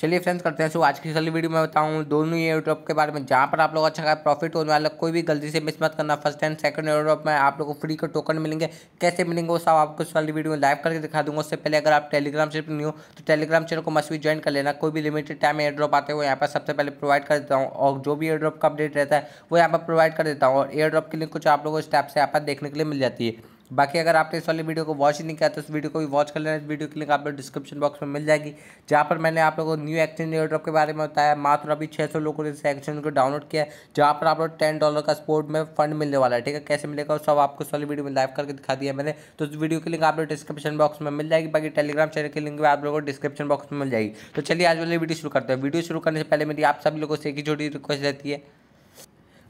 चलिए फ्रेंड्स करते हैं सो आज की सली वीडियो में बताऊँ दोनों ही एयरड्रॉप के बारे में जहाँ पर आप लोग अच्छा खा प्रॉफिट होने वाला कोई भी गलती से मिस मत करना फर्स्ट एंड सेकंड एयरड्रॉप में आप लोग को फ्री के टोकन मिलेंगे कैसे मिलेंगे वो सब आपको इस वाली वीडियो में लाइव करके दिखा दूंगा उससे पहले अगर आप टेलीग्राम चैनल नहीं हो तो टेलीग्राम चैनल को मस्ट भी ज्वाइन कर लेना कोई भी लिमिटेड टाइम एयरड्रॉप आते हो यहाँ पर सबसे पहले प्रोवाइड कर देता हूँ और जो भी एयरड्रॉप का अपडेट रहता है वो यहाँ पर प्रोवाइड कर देता हूँ और एयरड्रॉप की लिंक कुछ आप लोगों को स्टेप से यहाँ पर देखने के लिए मिल जाती है बाकी अगर आपने इस वाली वीडियो को वॉच नहीं किया तो इस वीडियो को भी वॉच कर लेना इस वीडियो की लिंक आप लोग डिस्क्रिप्शन बॉक्स में मिल जाएगी जहाँ पर मैंने आप लोगों को न्यू एक्सचेंज एयर ड्रॉप के बारे में बताया मात्र अभी छः सौ लोगों ने इस एक्सचेंज को डाउनलोड किया है जहाँ पर आप लोग टेन डॉलर का स्पोर्ट में फंड मिलने वाला है ठीक है कैसे मिलेगा सब आपको इस वाली वीडियो में लाइव करके दिखा दिया मैंने तो इस वीडियो की लिंक आप लोग डिस्क्रिप्शन बॉक्स में मिल जाएगी बाकी टेलीग्राम चैनल की लिंक भी आप लोगों को डिस्क्रिप्शन बॉक्स में मिल जाएगी तो चलिए आज वाली वीडियो शुरू करते हैं वीडियो शुरू करने से पहले मेरी आप सभी लोगों से एक ही छोटी रिक्वेस्ट रहती है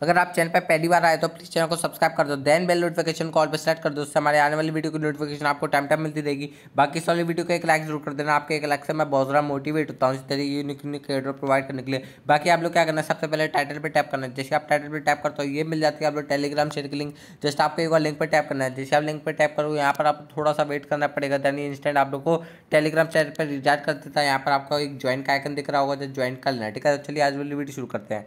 अगर आप चैनल पर पहली बार आए तो प्लीज़ चैनल को सब्सक्राइब कर दो देन बेल नोटिफिकेशन कॉल पर सेलेक्ट कर दो उससे हमारे आने वाली वीडियो की नोटिफिकेशन आपको टाइम टाइम मिलती रहेगी बाकी सारी वीडियो को एक लाइक जरूर कर देना आपके एक लाइक से मैं बहुत ज़्यादा मोटिवेट होता हूँ इस तरह यूनिक यूनिक क्रिएटर प्रोवाइड करने के लिए बाकी आप लोग क्या करना है सबसे पहले टाइटल पर टैप करना है जैसे आप टाइटल पर टैप करते हो ये मिल जाती है आप लोग टेलीग्राम शेयर की लिंक जस्ट आपको एक बार लिंक पर टैप करना है जैसे आप लिंक पर टैप करो यहाँ पर आप थोड़ा सा वेट करना पड़ेगा दैन इंस्टेंट आप लोग को टेलीग्राम चैनल पर रिचार्ज कर देता है यहाँ पर आपको एक ज्वाइन का आइकन दिख रहा होगा जो ज्वाइन कर लेना ठीक है तो चलिए आज वाली वीडियो शुरू करते हैं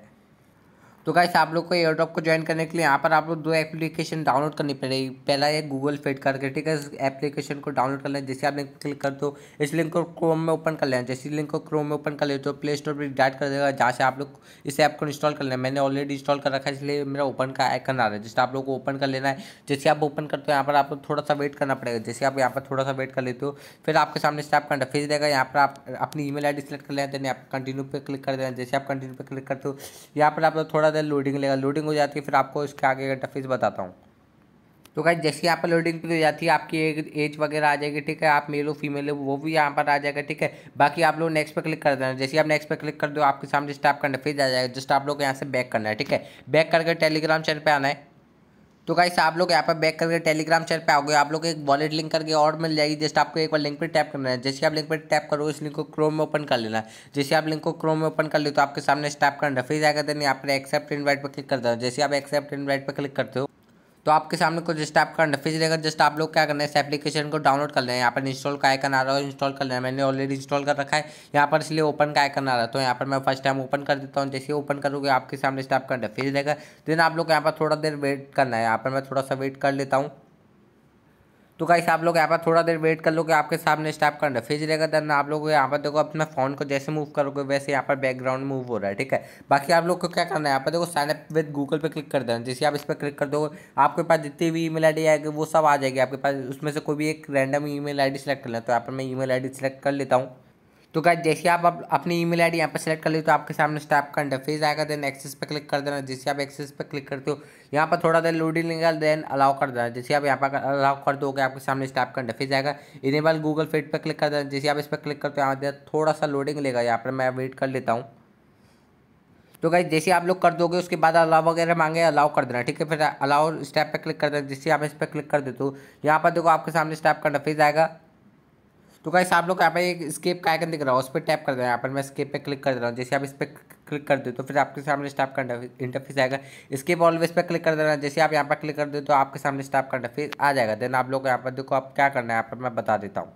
तो गाइस आप लोग को एयर ड्रॉप को ज्वाइन करने के लिए यहाँ पर आप लोग दो एप्लीकेशन डाउनलोड करनी पड़ेगी पहला है गूगल फेड करके ठीक है इस एप्लीकेशन को डाउनलोड कर लें जैसे आप लिंक पर क्लिक कर दो इस लिंक को क्रोम में ओपन कर लें जैसे लिंक को क्रोम में ओपन कर ले तो प्ले स्टोर पर डायरेक्ट कर देगा जहाँ से आप लोग इस ऐप को इंस्टॉल कर लें मैंने ऑलरेडी इंस्टॉल कर रखा है इसलिए मेरा ओपन का आइकन आ रहा है जिससे आप लोग को ओपन कर लेना है जैसे आप ओपन करते हो यहाँ पर लोग थोड़ा सा वेट करना पड़ेगा जैसे आप यहाँ पर थोड़ा सा वेट कर लेते हो फिर आपके सामने स्टैप का इंटरफेस देगा यहाँ पर आप अपनी email ID select कर लेते हैं आप कंटिन्यू पर क्लिक कर देना जैसे आप कंटिन्यू पर क्लिक करते हो यहाँ पर आप लोग थोड़ा ज़्यादा लोडिंग लेगा लोडिंग हो जाती है फिर आपको इसके आगे का टफिस बताता हूँ तो गाइज जैसे यहाँ पर लोडिंग पे हो जाती है आपकी एज वगैरह आ जाएगी ठीक है आप मेल हो फीमेल हो वो भी यहाँ पर आ जाएगा ठीक है बाकी आप लोग नेक्स्ट पे क्लिक कर देना जैसे आप नेक्स्ट पे क्लिक कर दो आपके सामने स्टाप आपका इंटरफेस आ जाएगा जस्ट आप लोग यहाँ से बैक करना है ठीक है बैक करके टेलीग्राम चैनल पर आना है तो गाइस आप लोग यहाँ पर बैक करके टेलीग्राम चैनल पे आओगे आप लोग एक वॉलेट लिंक करके और मिल जाएगी जस्ट आपको एक बार लिंक पर टैप करना है जैसे आप लिंक पर टैप करो इस लिंक को क्रोम में ओपन कर लेना है जैसे आप लिंक को क्रोम में ओपन कर ले तो आपके सामने स्टैप करना फिर जाकर देने आपने एक्सेप्ट इन्वाइट पर क्लिक कर देना जैसे आप एक्सेप्ट इन्वाइट पर क्लिक करते हो तो आपके सामने कुछ इस टाइप का इंटरफेस रहेगा जस्ट आप लोग क्या करना है इस एप्लीकेशन को डाउनलोड कर लेना है यहाँ पर इंस्टॉल का आइकन आ रहा है इंस्टॉल कर लेना है मैंने ऑलरेडी इंस्टॉल कर रखा है यहाँ पर इसलिए ओपन का आइकन आ रहा है तो यहाँ पर मैं फर्स्ट टाइम ओपन कर देता हूँ जैसे ओपन करूँगे आपके सामने स्टाप का इंटरफेस रहेगा देन आप लोग यहाँ पर थोड़ा देर वेट करना है यहाँ पर मैं थोड़ा सा वेट कर लेता हूँ तो गाइस आप लोग यहाँ पर थोड़ा देर वेट कर कि आपके सामने स्टैप करना फ्रिज रहेगा देन आप लोग यहाँ पर देखो अपना फ़ोन को जैसे मूव करोगे वैसे यहाँ पर बैकग्राउंड मूव हो रहा है ठीक है बाकी आप लोग को क्या करना है यहाँ पर देखो साइन अप विद गूगल पे क्लिक कर देना जैसे आप इस पर क्लिक कर दोगे आपके पास जितनी भी ई मेल आई आएगी वो सब आ जाएगी आपके पास उसमें से कोई भी एक random email ID select कर लेना तो यहाँ पर मैं email ID select कर लेता हूँ तो क्या जैसे आप ई अपनी ईमेल आईडी यहाँ पर सेलेक्ट कर लेते हो तो आपके सामने स्टाप का इंटरफेस आएगा देन एक्सेस पर क्लिक कर देना जैसे आप एक्सेस पर क्लिक करते हो यहाँ पर थोड़ा देर लोडिंग लेगा देन अलाउ कर देना जैसे आप यहाँ पर अलाउ कर दोगे आपके सामने स्टाप का इंटरफेस आएगा इनेबल गूगल फेट पर क्लिक कर देना जैसे आप इस पर क्लिक करते हो यहाँ थोड़ा सा लोडिंग लेगा यहाँ पर मैं वेट कर लेता हूँ तो गाइज जैसे आप लोग कर दोगे उसके बाद अलाव वगैरह मांगे अलाउ कर देना ठीक है फिर अलाउ स्टेप पे क्लिक कर देना जैसे आप इस पर क्लिक कर देते हो यहाँ पर देखो आपके सामने स्टेप का इंटरफेस आएगा तो कैसे आप लोग यहाँ पर एक स्केप का आइकन दिख रहा है उस पर टैप कर दे यहाँ पर मैं स्केप पे क्लिक कर दे रहा हूँ जैसे आप इस पर क्लिक कर दे तो फिर आपके सामने स्टाफ का इंटरफेस आएगा स्केप ऑलवेज पर क्लिक कर देना जैसे आप यहाँ पर क्लिक कर दे तो आपके सामने स्टाफ का इंटरफेस आ जाएगा देन आप लोग यहाँ पर देखो आप क्या करना है यहाँ पर मैं बता देता हूँ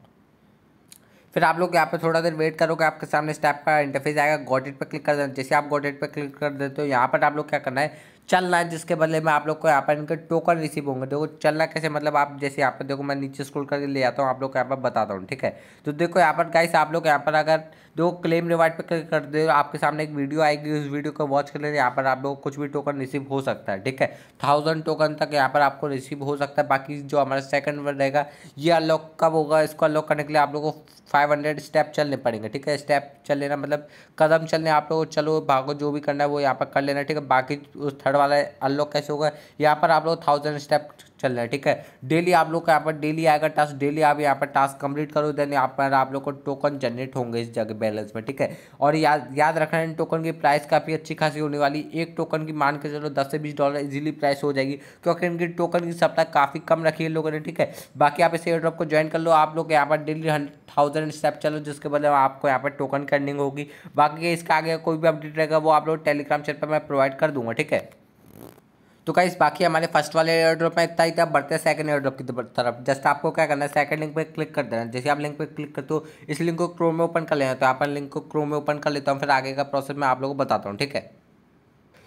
फिर आप लोग यहाँ पर थोड़ा देर वेट करोगे आपके सामने स्टैप का इंटरफेस आएगा गॉडेट पे क्लिक कर देना जैसे आप गॉडेट पर क्लिक कर देते हो यहाँ पर आप लोग क्या करना है चलना है जिसके बदले में आप लोग को यहाँ पर इनके टोकन रिसीव होंगे देखो चलना कैसे मतलब आप जैसे यहाँ पर देखो मैं नीचे स्क्रॉल करके ले आता हूँ आप लोग को यहाँ पर बताता हूँ ठीक है तो देखो यहाँ पर गाइस आप लोग यहाँ पर अगर दो क्लेम रिवार्ड पे क्लिक कर दे आपके सामने एक वीडियो आएगी उस वीडियो को वॉच कर लेना यहाँ पर आप लोग कुछ भी टोकन रिसीव हो सकता है ठीक है थाउजेंड टोकन तक यहाँ पर आपको रिसीव हो सकता है बाकी जो हमारा सेकंड वर्ड रहेगा ये अनलॉक कब होगा इसको अनलॉक करने के लिए आप लोग को फाइव हंड्रेड स्टेप चलने पड़ेंगे ठीक है स्टेप चल लेना मतलब कदम चलने आप लोग चलो भागो जो भी करना है वो यहाँ पर कर लेना ठीक है बाकी उस थर्ड वाला अनलॉक कैसे होगा यहाँ पर आप लोग थाउजेंड स्टेप चल रहा है ठीक है डेली आप लोग का यहाँ पर डेली आएगा टास्क डेली आप यहाँ पर टास्क कंप्लीट करो देन यहाँ पर आप लोग को टोकन जनरेट होंगे इस जगह बैलेंस में ठीक है और याद याद रखना इन टोकन की प्राइस काफ़ी अच्छी खासी होने वाली एक टोकन की मान के चलो दस से बीस डॉलर इजिली प्राइस हो जाएगी क्योंकि इनकी टोकन की सप्लाई काफ़ी कम रखी है लोगों ने ठीक है बाकी आप इसे एयरड्रॉप को ज्वाइन कर लो आप लोग यहाँ पर डेली थाउजेंड स्टेप चलो जिसके बदले आपको यहाँ पर टोकन करनी होगी बाकी इसका आगे कोई भी अपडेट रहेगा वो आप लोग टेलीग्राम चैनल पर मैं प्रोवाइड कर दूंगा ठीक है तो क्या बाकी हमारे फर्स्ट वाले एयर ड्रॉप में इतना ही था बढ़ते सेकंड एयर ड्रॉप की तरफ जस्ट आपको क्या करना है सेकंड लिंक पे क्लिक कर देना जैसे आप लिंक पे क्लिक करते हो इस लिंक को क्रोम में ओपन कर लेना तो आप लिंक को क्रोम में ओपन कर लेता हूँ फिर आगे का प्रोसेस मैं आप लोगों को बताता हूँ ठीक है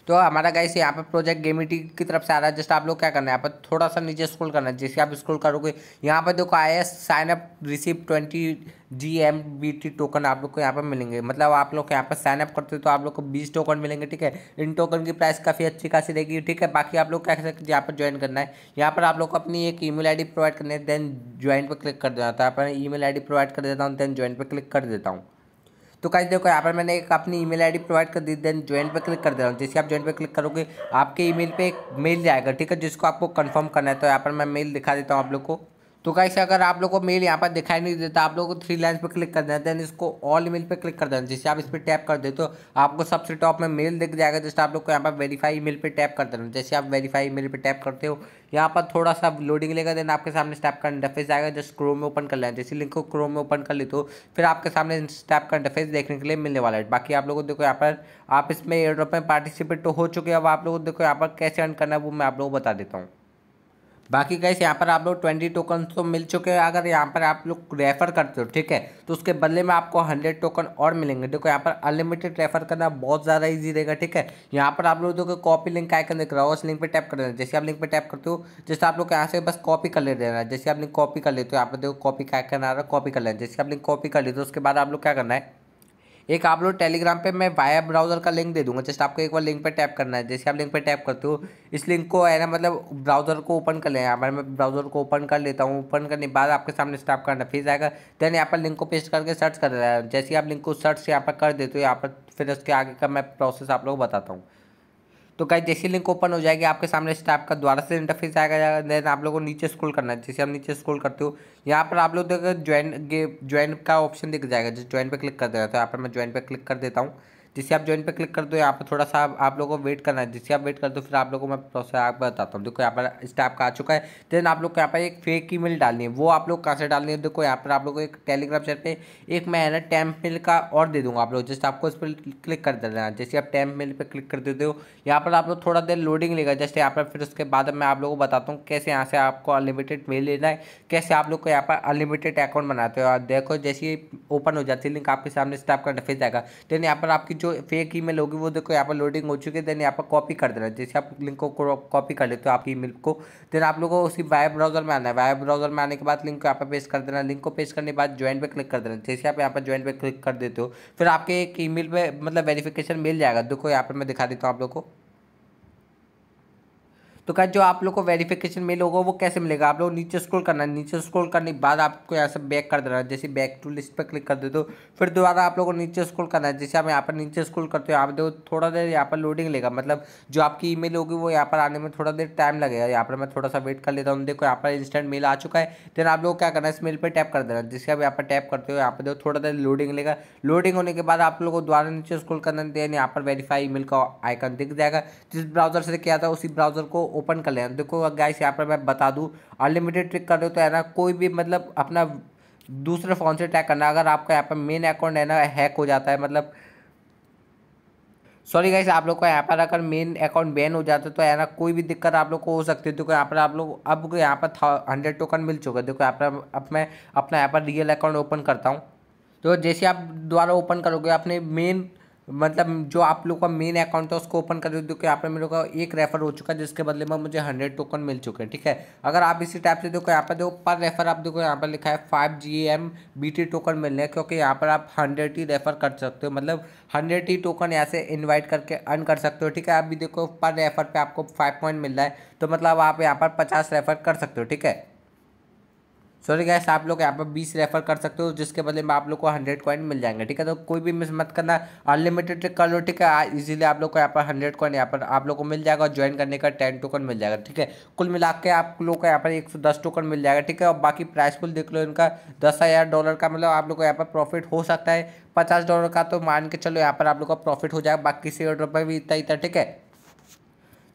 तो हमारा गाइस यहाँ पर प्रोजेक्ट गेमिटी की तरफ से आ रहा है जस्ट आप लोग क्या करना है यहाँ पर थोड़ा सा नीचे स्क्रॉल करना है जैसे आप स्क्रॉल करोगे यहाँ पर देखो I S sign up receive twenty G M B T token आप लोग को यहाँ पर मिलेंगे मतलब आप लोग यहाँ पर साइनअप करते हो तो आप लोग को बीस टोकन मिलेंगे ठीक है इन टोकन की प्राइस काफ़ी अच्छी खासी रहेगी ठीक है बाकी आप लोग क्या सकते यहाँ पर ज्वाइन करना है यहाँ पर आप लोग को अपनी एक ईमेल आईडी प्रोवाइड करनी है देन ज्वाइन पर क्लिक कर देना था ई मेल आई प्रोवाइड कर देता हूँ देन ज्वाइन पर क्लिक कर देता हूँ तो कैसे देखो यहाँ पर मैंने एक अपनी ईमेल आईडी प्रोवाइड कर दी देन ज्वाइन पर क्लिक कर दे रहा हूँ जैसे आप ज्वाइन पर क्लिक करोगे आपके ईमेल पे एक मेल जाएगा ठीक है जिसको आपको कंफर्म करना है तो यहाँ पर मैं मेल दिखा देता हूँ आप लोग को तो कैसे अगर आप लोग को मेल यहाँ पर दिखाई नहीं देता आप लोग को थ्री लाइन पर क्लिक कर देना देन इसको ऑल ईमेल पर क्लिक कर देना जैसे आप इस पर टैप कर देते हो आपको सबसे टॉप में मेल दिख जाएगा जैसे आप लोग को यहाँ पर वेरीफाई ईमेल पर टैप कर देना जैसे आप वेरीफाई ईमेल पर टैप करते हो यहाँ पर थोड़ा सा लोडिंग लेगा देन आपके सामने स्टैप का इंटरफेस आएगा जस्ट क्रोम में ओपन कर लेना जैसे लिंक को क्रोम में ओपन कर लेते हो फिर आपके सामने स्टैप का इंटरफेस देखने के लिए मिलने वाला है बाकी आप लोगों को देखो यहाँ पर आप इसमें एयर में पार्टिसिपेट तो हो चुके हैं अब आप लोगों को देखो यहाँ पर कैसे अर्न करना है वो मैं आप लोगों को बता देता हूँ बाकी गैस यहाँ पर आप लोग ट्वेंटी टोकन तो मिल चुके हैं अगर यहाँ पर आप लोग रेफ़र करते हो ठीक है तो उसके बदले में आपको हंड्रेड टोकन और मिलेंगे देखो यहाँ पर अनलिमिटेड रेफ़र करना बहुत ज़्यादा ईजी रहेगा ठीक है यहाँ पर आप लोग देखो कॉपी लिंक आइकन दिख रहा हो उस लिंक पर टैप कर देना जैसे आप लिंक पर टैप करते हो जैसे आप लोग यहाँ से बस कॉपी कर ले देना जैसे आप लिंक कॉपी कर लेते हो यहाँ पर देखो कॉपी का आइकन आ रहा है कॉपी कर लेना जैसे आप लिंक कॉपी कर लेते हो उसके बाद आप लोग क्या करना है एक आप लोग टेलीग्राम पे मैं वाया ब्राउज़र का लिंक दे दूंगा जस्ट आपको एक बार लिंक पे टैप करना है जैसे आप लिंक पे टैप करते हो इस लिंक को है ना मतलब ब्राउज़र को ओपन कर लें यहाँ पर मैं ब्राउज़र को ओपन कर लेता हूँ ओपन करने के बाद आपके सामने स्टाप करना फिर आएगा देन यहाँ पर लिंक को पेस्ट करके सर्च कर रहा है जैसे आप लिंक को सर्च यहाँ पर कर देते हो यहाँ पर फिर उसके आगे का मैं प्रोसेस आप लोग बताता हूँ तो कहीं जैसी लिंक ओपन हो जाएगी आपके सामने इस टाइप का द्वारा से इंटरफेस आएगा देन आप लोगों को नीचे स्क्रॉल करना है जैसे आप नीचे स्क्रॉल करते हो यहाँ पर आप लोग ज्वाइन ज्वाइन का ऑप्शन दिख जाएगा जैसे ज्वाइन पर क्लिक कर देना तो यहाँ पर मैं ज्वाइन पे क्लिक कर देता हूँ जिससे आप ज्वाइन पे क्लिक कर दो यहाँ पर थोड़ा सा आप लोगों को वेट करना है जिससे आप वेट कर दो फिर आप लोगों को मैं प्रोसेस आप बताता हूँ देखो यहाँ पर इस टाइप का आ चुका है देन आप लोग को यहाँ पर एक फेक ई डालनी है वो आप लोग कहाँ से डालनी है देखो यहाँ पर आप लोग को एक टेलीग्राम चैट पर एक मैं है ना टैम्प मिल का और दे दूँगा आप लोग जस्ट आपको इस पर क्लिक कर देना है जैसे आप टैम्प मिल पर क्लिक कर देते हो यहाँ पर आप लोग थोड़ा देर लोडिंग लेगा जस्ट यहाँ पर फिर उसके बाद मैं आप लोग को बताता हूँ कैसे यहाँ से आपको अनलिमिटेड मेल लेना है कैसे आप लोग को यहाँ पर अनलिमिटेड अकाउंट बनाते हो देखो जैसे ओपन हो जाती है लिंक आपके सामने स्टाफ का इंटरफेस आएगा देन यहाँ पर आपकी जो जो फेक ई मेल होगी वो देखो यहाँ पर लोडिंग हो चुकी है देन यहाँ पर कॉपी कर देना जैसे आप लिंक को कॉपी कर लेते हो आपकी ई मेल को देन आप लोगों को उसी वाइब ब्राउजर में आना है वाइब ब्राउजर में आने के बाद लिंक को यहाँ पर पेश कर देना लिंक को पेश करने के बाद ज्वाइन पर क्लिक कर देना जैसे आप यहाँ पर ज्वाइन पर क्लिक कर देते हो फिर आपके एक ई मेल पर मतलब वेरीफिकेशन मिल जाएगा देखो यहाँ पर मैं दिखा देता हूँ आप लोग को तो क्या जो आप लोग को वेरिफिकेशन मेल होगा वो कैसे मिलेगा आप लोग नीचे स्क्रॉल करना है नीचे स्क्रॉल करने के बाद आपको यहाँ से बैक कर देना जैसे बैक टू लिस्ट पर क्लिक कर दे दो तो फिर दोबारा आप लोगों को नीचे स्क्रॉल करना है जैसे आप यहाँ पर नीचे स्क्रॉल करते हो आप देखो थोड़ा देर यहाँ पर लोडिंग लेगा मतलब जो आपकी ई होगी वो यहाँ पर आने में थोड़ा देर टाइम लगेगा यहाँ पर मैं थोड़ा सा वेट कर लेता हूँ देखो यहाँ पर इंस्टेंट मेल आ चुका है देन आप लोग क्या करना है इस मेल पर टैप कर देना जिससे आप यहाँ पर टैप करते हो यहाँ पर देखो थोड़ा देर लोडिंग लेगा लोडिंग होने के बाद आप लोगों को दोबारा नीचे स्क्रॉल करना देन यहाँ पर वेरीफाई ई का आइकन दिख जाएगा जिस ब्राउजर से किया था उसी ब्राउजर को ओपन कर लेना देखो गाइस यहाँ पर मैं बता दूँ अनलिमिटेड ट्रिक कर रहे हो तो है ना कोई भी मतलब अपना दूसरे फ़ोन से ट्रैक करना अगर आपका यहाँ पर मेन अकाउंट है ना हैक हो जाता है मतलब सॉरी गाइस आप लोग का यहाँ पर अगर मेन अकाउंट बैन हो जाता है तो है ना कोई भी दिक्कत आप लोग को हो सकती है देखो यहाँ पर आप लोग अब यहाँ पर था हंड्रेड टोकन मिल चुका है देखो यहाँ पर अब मैं अपना यहाँ पर रियल अकाउंट ओपन करता हूँ तो जैसे आप दोबारा ओपन करोगे अपने मेन मतलब जो आप लोग का मेन अकाउंट था उसको ओपन कर दो यहाँ पर मेरे को एक रेफर हो चुका है जिसके बदले में मुझे हंड्रेड टोकन मिल चुके हैं ठीक है अगर आप इसी टाइप से देखो यहाँ पर देखो पर रेफर आप देखो यहाँ पर लिखा है five G M B T token मिलने हैं क्योंकि यहाँ पर आप हंड्रेड ही रेफर कर सकते हो मतलब हंड्रेड ही टोकन यहाँ से इन्वाइट करके अर्न कर सकते हो ठीक है अभी देखो पर रेफर पर आपको फाइव पॉइंट मिल रहा है तो मतलब आप यहाँ पर पचास रेफर कर सकते हो ठीक है सॉरी गैस आप लोग यहाँ पर बीस रेफर कर सकते हो जिसके बदले में आप लोग को हंड्रेड कॉइन मिल जाएंगे ठीक है तो कोई भी मिस मत करना अनलिमिटेड कर लो ठीक है इजीली आप लोग को यहाँ पर हंड्रेड कॉइन यहाँ पर आप लोग को मिल जाएगा और ज्वाइन करने का टेन टोकन मिल जाएगा ठीक है कुल मिला के आप लोग को यहाँ पर एक सौ दस टोकन मिल जाएगा ठीक है और बाकी प्राइस फुल देख लो इनका दस हज़ार डॉलर का मतलब आप लोग को यहाँ पर प्रॉफिट हो सकता है पचास डॉलर का तो मान के चलो यहाँ पर आप लोग का प्रॉफिट हो जाएगा बाकी से डॉलर पर भी इतना इतना ठीक है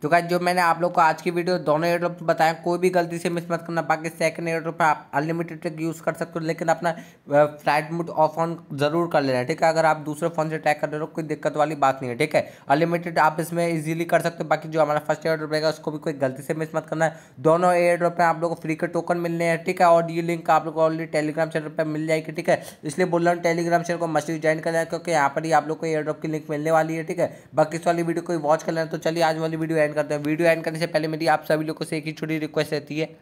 तो गाइज जो मैंने आप लोग को आज की वीडियो दोनों एयरड्रॉप बताया कोई भी गलती से मिस मत करना बाकी सेकंड एयरड्रॉप पर आप अनलिमिटेड ट्रैक यूज़ कर सकते हो लेकिन अपना फ्लाइट मोड ऑफ ऑन जरूर कर लेना ठीक है अगर आप दूसरे फ़ोन से ट्रैक कर रहे हो कोई दिक्कत वाली बात नहीं है ठीक है अनलिमिटेड आप इसमें ईजिली कर सकते हो बाकी जो हमारा फर्स्ट एयर ड्रॉप रहेगा उसको भी कोई गलती से मिस मत करना है दोनों एयर ड्रॉप में आप लोग को फ्री के टोकन मिलने हैं ठीक है और ये लिंक आप लोग को ऑलरेडी टेलीग्राम चैनल पर मिल जाएगी ठीक है इसलिए बोल रहा हूँ टेलीग्राम चैनल को मस्जिद ज्वाइन लेना क्योंकि यहाँ पर ही आप लोग को एयर ड्रॉप की लिंक मिलने वाली है ठीक है बाकी इस वाली वीडियो को वॉच कर लेना तो चलिए आज वाली वीडियो एंड एंड करते हैं वीडियो एंड करने से पहले मेरी आप सभी लोगों से एक ही छोटी रिक्वेस्ट रहती है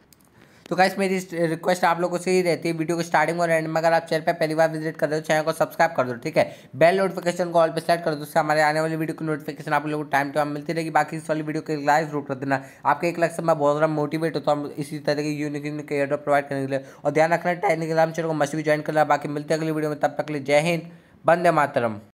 तो गाइस मेरी रिक्वेस्ट आप लोगों से ही रहती है वीडियो को स्टार्टिंग और एंड में अगर आप चैनल पर पहली बार विजिट कर रहे हो चैनल को सब्सक्राइब कर दो ठीक है बेल नोटिफिकेशन को ऑल पर सेट कर दो उससे हमारे आने वाली वीडियो की नोटिफिकेशन आप लोगों को टाइम टू टाइम मिलती रहेगी बाकी इस वाली वीडियो के लाइव जरूर कर देना आपके एक लक्ष्य मैं बहुत ज़्यादा मोटिवेट होता हूँ इसी तरह की यूनिक यूनिक एयर प्रोवाइड करने के लिए और ध्यान रखना टेलीग्राम चैनल को मस्ट भी ज्वाइन करना बाकी मिलते हैं अगली वीडियो में तब तक के लिए जय हिंद बंदे मातरम